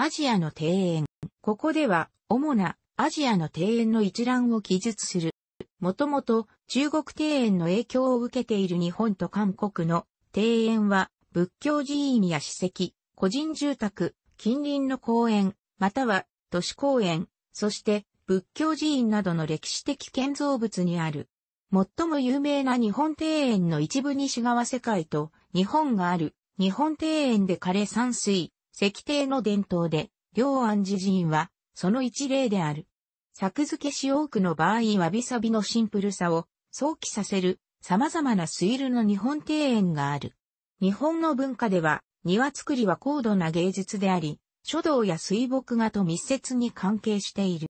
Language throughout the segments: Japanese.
アジアの庭園。ここでは、主なアジアの庭園の一覧を記述する。もともと中国庭園の影響を受けている日本と韓国の庭園は仏教寺院や史跡、個人住宅、近隣の公園、または都市公園、そして仏教寺院などの歴史的建造物にある。最も有名な日本庭園の一部西側世界と日本がある日本庭園で枯山水、石庭の伝統で、両安寺寺院は、その一例である。作付けし多くの場合わびさびのシンプルさを想起させる様々なスイルの日本庭園がある。日本の文化では庭作りは高度な芸術であり、書道や水墨画と密接に関係している。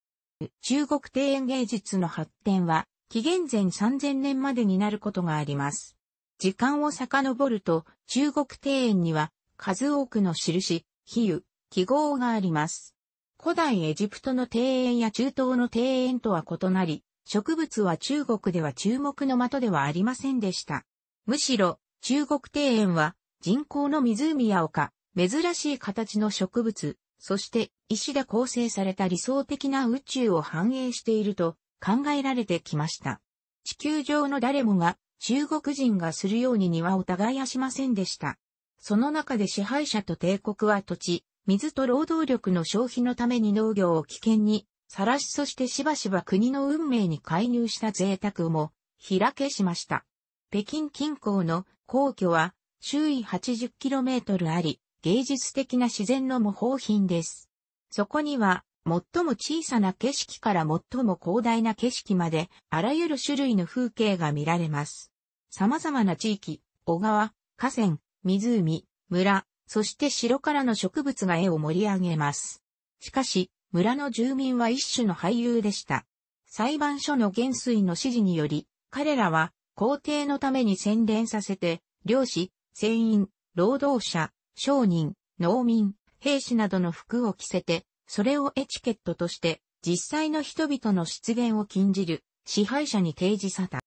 中国庭園芸術の発展は紀元前3000年までになることがあります。時間を遡ると中国庭園には数多くの印、比喩、記号があります。古代エジプトの庭園や中東の庭園とは異なり、植物は中国では注目の的ではありませんでした。むしろ、中国庭園は人工の湖や丘、珍しい形の植物、そして石で構成された理想的な宇宙を反映していると考えられてきました。地球上の誰もが中国人がするように庭を耕しませんでした。その中で支配者と帝国は土地、水と労働力の消費のために農業を危険に、さらしそしてしばしば国の運命に介入した贅沢も、開けしました。北京近郊の皇居は、周囲 80km あり、芸術的な自然の模倣品です。そこには、最も小さな景色から最も広大な景色まで、あらゆる種類の風景が見られます。様々な地域、小川、河川、湖、村、そして城からの植物が絵を盛り上げます。しかし、村の住民は一種の俳優でした。裁判所の元帥の指示により、彼らは皇帝のために洗練させて、漁師、船員、労働者、商人、農民、兵士などの服を着せて、それをエチケットとして、実際の人々の出現を禁じる、支配者に提示された。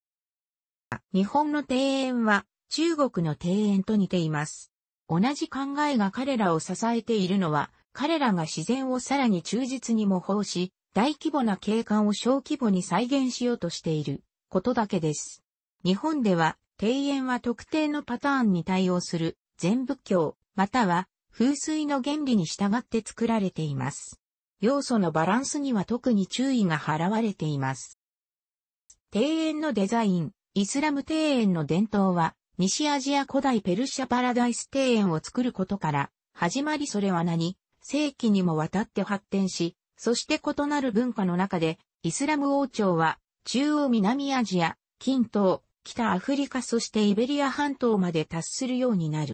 日本の庭園は、中国の庭園と似ています。同じ考えが彼らを支えているのは、彼らが自然をさらに忠実に模倣し、大規模な景観を小規模に再現しようとしていることだけです。日本では、庭園は特定のパターンに対応する全仏教、または風水の原理に従って作られています。要素のバランスには特に注意が払われています。庭園のデザイン、イスラム庭園の伝統は、西アジア古代ペルシャパラダイス庭園を作ることから、始まりそれは何、世紀にもわたって発展し、そして異なる文化の中で、イスラム王朝は、中央南アジア、近東、北アフリカそしてイベリア半島まで達するようになる。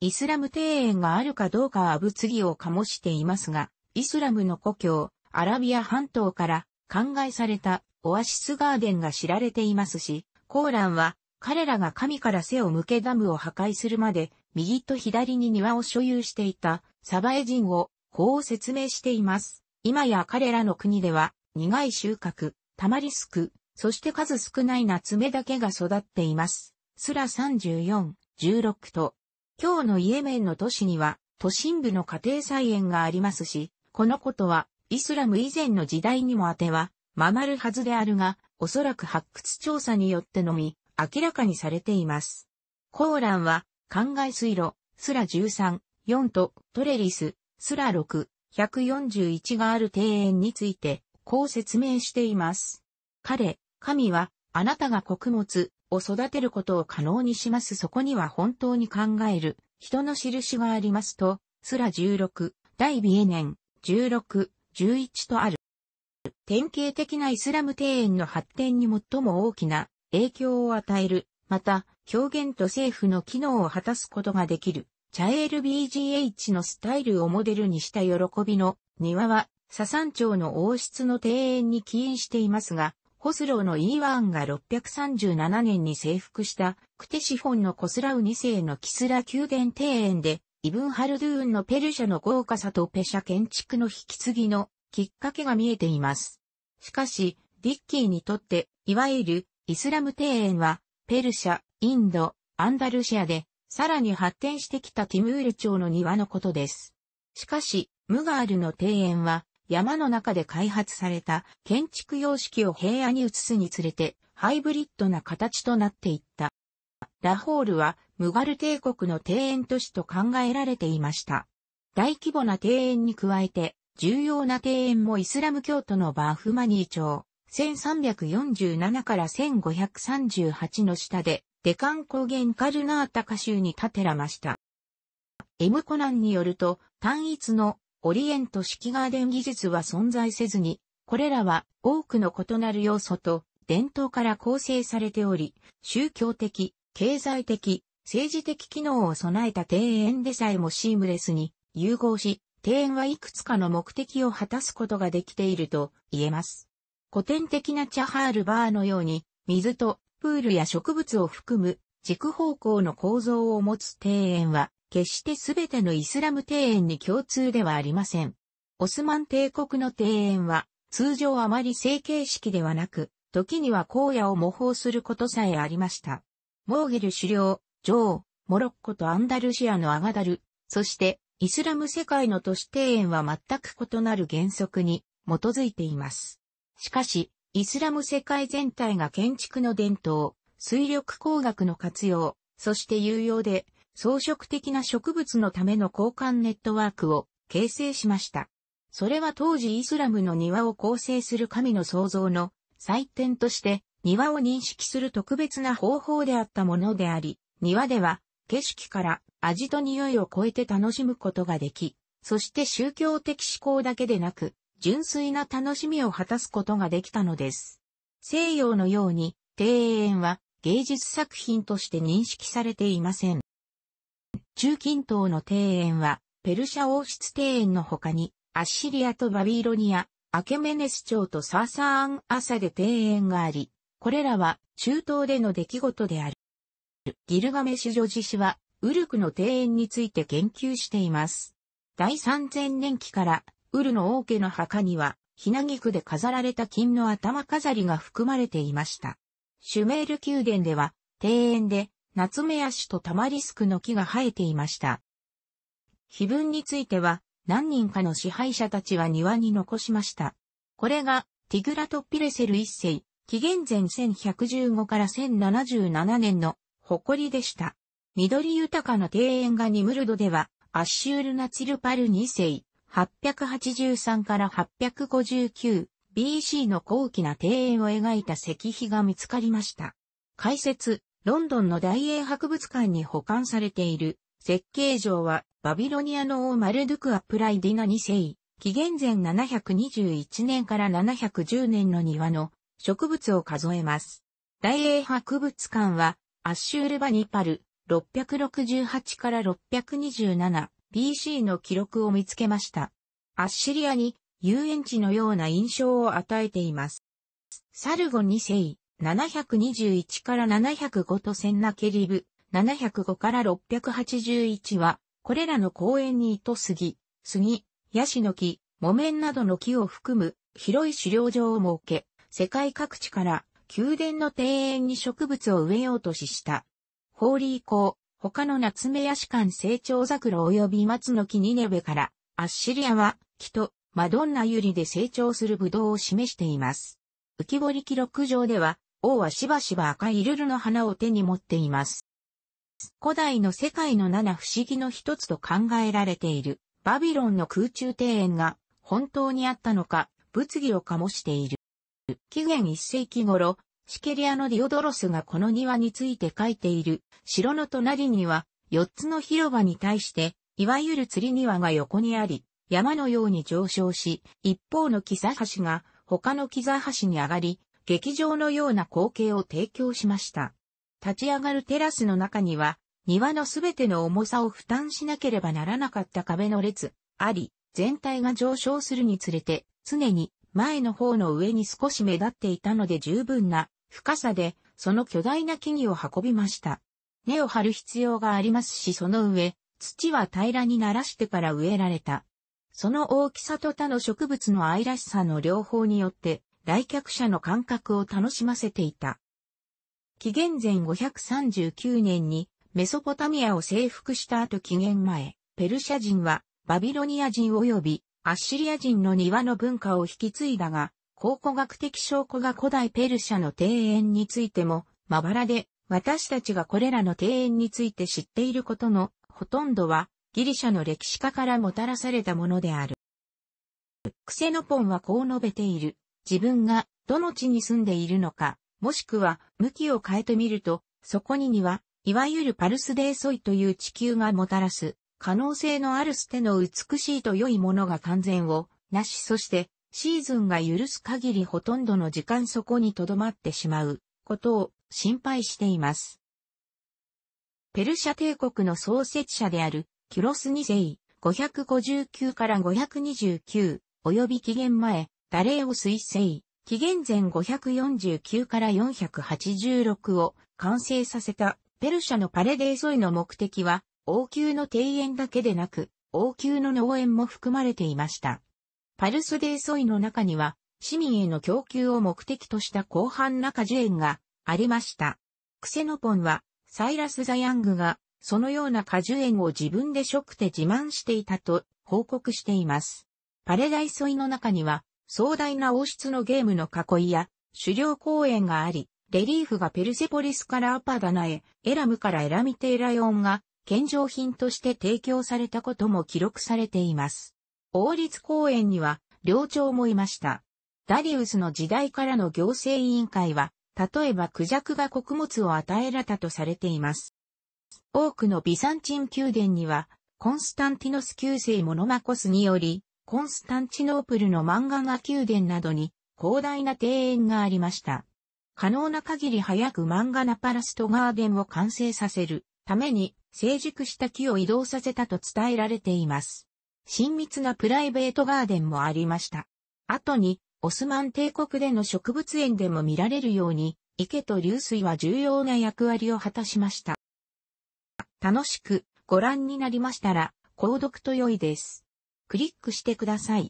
イスラム庭園があるかどうかは物議を醸していますが、イスラムの故郷、アラビア半島から、灌漑されたオアシスガーデンが知られていますし、コーランは彼らが神から背を向けダムを破壊するまで、右と左に庭を所有していたサバエ人を、こう説明しています。今や彼らの国では、苦い収穫、たまりすく、そして数少ない夏目だけが育っています。スラ34、16と、今日のイエメンの都市には、都心部の家庭菜園がありますし、このことは、イスラム以前の時代にも当ては、ままるはずであるが、おそらく発掘調査によってのみ、明らかにされています。コーランは、灌漑水路、スラ13、4とトレリス、スラ6、141がある庭園について、こう説明しています。彼、神は、あなたが穀物を育てることを可能にします。そこには本当に考える、人の印がありますと、スラ16、大ビエネン、16、11とある。典型的なイスラム庭園の発展に最も大きな影響を与える、また、表現と政府の機能を果たすことができる。チャエール BGH のスタイルをモデルにした喜びの庭は、ササン町の王室の庭園に起因していますが、ホスローのイーワーンが637年に征服したクテシフォンのコスラウ2世のキスラ宮殿庭園で、イブンハルドゥーンのペルシャの豪華さとペシャ建築の引き継ぎのきっかけが見えています。しかし、ディッキーにとって、いわゆるイスラム庭園は、ペルシャ、インド、アンダルシアで、さらに発展してきたティムール朝の庭のことです。しかし、ムガールの庭園は、山の中で開発された建築様式を平野に移すにつれて、ハイブリッドな形となっていった。ラホールは、ムガル帝国の庭園都市と考えられていました。大規模な庭園に加えて、重要な庭園もイスラム教徒のバーフマニー朝、1347から1538の下で、デカン高原カルナータカ州に建てらました。エムコナンによると、単一のオリエント式ガーデン技術は存在せずに、これらは多くの異なる要素と伝統から構成されており、宗教的、経済的、政治的機能を備えた庭園でさえもシームレスに融合し、庭園はいくつかの目的を果たすことができていると言えます。古典的なチャハールバーのように、水とプールや植物を含む軸方向の構造を持つ庭園は、決してすべてのイスラム庭園に共通ではありません。オスマン帝国の庭園は、通常あまり成形式ではなく、時には荒野を模倣することさえありました。モーゲル狩猟、女王、モロッコとアンダルシアのアガダル、そしてイスラム世界の都市庭園は全く異なる原則に基づいています。しかし、イスラム世界全体が建築の伝統、水力工学の活用、そして有用で装飾的な植物のための交換ネットワークを形成しました。それは当時イスラムの庭を構成する神の創造の祭典として庭を認識する特別な方法であったものであり、庭では景色から味と匂いを超えて楽しむことができ、そして宗教的思考だけでなく、純粋な楽しみを果たすことができたのです。西洋のように庭園は芸術作品として認識されていません。中近東の庭園はペルシャ王室庭園の他にアッシリアとバビロニア、アケメネス朝とサーサーン朝で庭園があり、これらは中東での出来事である。ギルガメシュ女ジ氏はウルクの庭園について言及しています。第3000年期からウルの王家の墓には、ひなくで飾られた金の頭飾りが含まれていました。シュメール宮殿では、庭園で、ナツメヤシとタマリスクの木が生えていました。碑文については、何人かの支配者たちは庭に残しました。これが、ティグラト・ピレセル一世、紀元前1115から1077年の誇りでした。緑豊かな庭園がニムルドでは、アッシュール・ナツィルパル二世、883から859 BC の高貴な庭園を描いた石碑が見つかりました。解説、ロンドンの大英博物館に保管されている設計上はバビロニアの王マルドゥクアプライディナ2世、紀元前721年から710年の庭の植物を数えます。大英博物館はアッシュールバニパル668から627、BC の記録を見つけました。アッシリアに遊園地のような印象を与えています。サルゴ2世、721から705とセンナケリブ、705から681は、これらの公園に糸杉、杉、ヤシの木、木綿などの木を含む広い狩猟場を設け、世界各地から宮殿の庭園に植物を植えようとしした。ホーリー港。他のナツメヤシカン成長桜及び松の木ニネベから、アッシリアは、木と、マドンナユリで成長するブドウを示しています。浮彫り記録上では、王はしばしば赤いルルの花を手に持っています。古代の世界の七不思議の一つと考えられている、バビロンの空中庭園が、本当にあったのか、物議を醸している。紀元一世紀頃、シケリアのディオドロスがこの庭について書いている。城の隣には、4つの広場に対して、いわゆる釣り庭が横にあり、山のように上昇し、一方のキザ橋が他のキザ橋に上がり、劇場のような光景を提供しました。立ち上がるテラスの中には、庭のすべての重さを負担しなければならなかった壁の列、あり、全体が上昇するにつれて、常に前の方の上に少し目立っていたので十分な深さで、その巨大な木々を運びました。根を張る必要がありますし、その上、土は平らにならしてから植えられた。その大きさと他の植物の愛らしさの両方によって、来客者の感覚を楽しませていた。紀元前539年にメソポタミアを征服した後紀元前、ペルシャ人はバビロニア人及びアッシリア人の庭の文化を引き継いだが、考古学的証拠が古代ペルシャの庭園についても、まばらで、私たちがこれらの庭園について知っていることの、ほとんどは、ギリシャの歴史家からもたらされたものである。クセノポンはこう述べている。自分が、どの地に住んでいるのか、もしくは、向きを変えてみると、そこにには、いわゆるパルスデーソイという地球がもたらす、可能性のある捨ての美しいと良いものが完全を、なしそして、シーズンが許す限りほとんどの時間そこに留まってしまうことを心配しています。ペルシャ帝国の創設者であるキュロス2世559から529及び紀元前ダレオス1世紀元前549から486を完成させたペルシャのパレデー沿いの目的は王宮の庭園だけでなく王宮の農園も含まれていました。パルス・デー・ソイの中には、市民への供給を目的とした広範な果樹園がありました。クセノポンは、サイラス・ザ・ヤングが、そのような果樹園を自分で食て自慢していたと報告しています。パレダイソイの中には、壮大な王室のゲームの囲いや、狩猟公園があり、レリーフがペルセポリスからアパダナへ、エラムからエラミテイライオンが、献上品として提供されたことも記録されています。王立公園には、領長もいました。ダリウスの時代からの行政委員会は、例えばクジャクが穀物を与えられたとされています。多くのビサンチン宮殿には、コンスタンティノス旧世モノマコスにより、コンスタンチノープルのマンガ宮殿などに広大な庭園がありました。可能な限り早くマンガナパラストガーデンを完成させるために成熟した木を移動させたと伝えられています。親密なプライベートガーデンもありました。後に、オスマン帝国での植物園でも見られるように、池と流水は重要な役割を果たしました。楽しくご覧になりましたら、購読と良いです。クリックしてください。